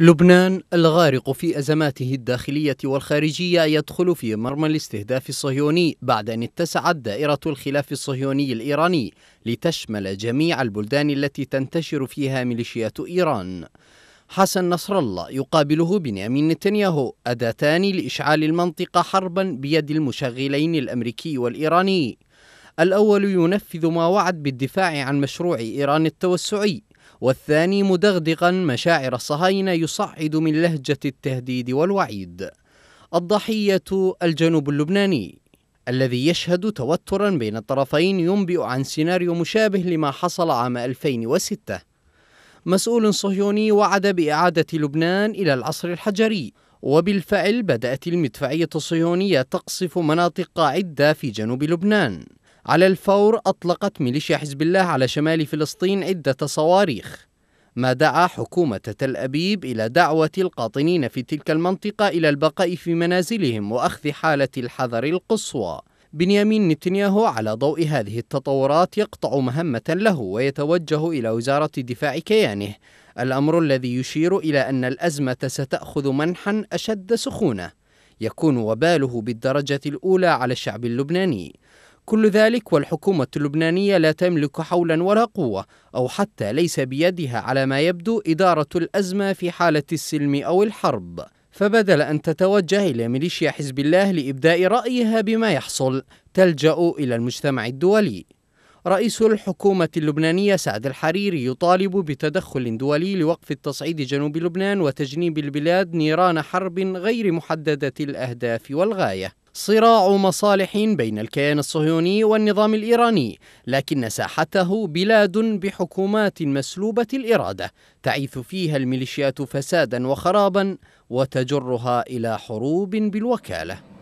لبنان الغارق في أزماته الداخلية والخارجية يدخل في مرمى الاستهداف الصهيوني بعد أن اتسعت دائرة الخلاف الصهيوني الإيراني لتشمل جميع البلدان التي تنتشر فيها ميليشيات إيران حسن نصر الله يقابله بنيامين نتنياهو أداتان لإشعال المنطقة حربا بيد المشغلين الأمريكي والإيراني الأول ينفذ ما وعد بالدفاع عن مشروع إيران التوسعي والثاني مدغدغا مشاعر الصهاينة يصعد من لهجة التهديد والوعيد الضحية الجنوب اللبناني الذي يشهد توترا بين الطرفين ينبئ عن سيناريو مشابه لما حصل عام 2006 مسؤول صهيوني وعد بإعادة لبنان إلى العصر الحجري وبالفعل بدأت المدفعية الصهيونية تقصف مناطق عدة في جنوب لبنان على الفور أطلقت ميليشيا حزب الله على شمال فلسطين عدة صواريخ ما دعا حكومة تل أبيب إلى دعوة القاطنين في تلك المنطقة إلى البقاء في منازلهم وأخذ حالة الحذر القصوى بنيامين نتنياهو على ضوء هذه التطورات يقطع مهمة له ويتوجه إلى وزارة دفاع كيانه الأمر الذي يشير إلى أن الأزمة ستأخذ منحا أشد سخونة يكون وباله بالدرجة الأولى على الشعب اللبناني كل ذلك والحكومة اللبنانية لا تملك حولا ولا قوة أو حتى ليس بيدها على ما يبدو إدارة الأزمة في حالة السلم أو الحرب فبدل أن تتوجه إلى ميليشيا حزب الله لإبداء رأيها بما يحصل تلجأ إلى المجتمع الدولي رئيس الحكومة اللبنانية سعد الحريري يطالب بتدخل دولي لوقف التصعيد جنوب لبنان وتجنيب البلاد نيران حرب غير محددة الأهداف والغاية صراع مصالح بين الكيان الصهيوني والنظام الإيراني لكن ساحته بلاد بحكومات مسلوبة الإرادة تعيث فيها الميليشيات فسادا وخرابا وتجرها إلى حروب بالوكالة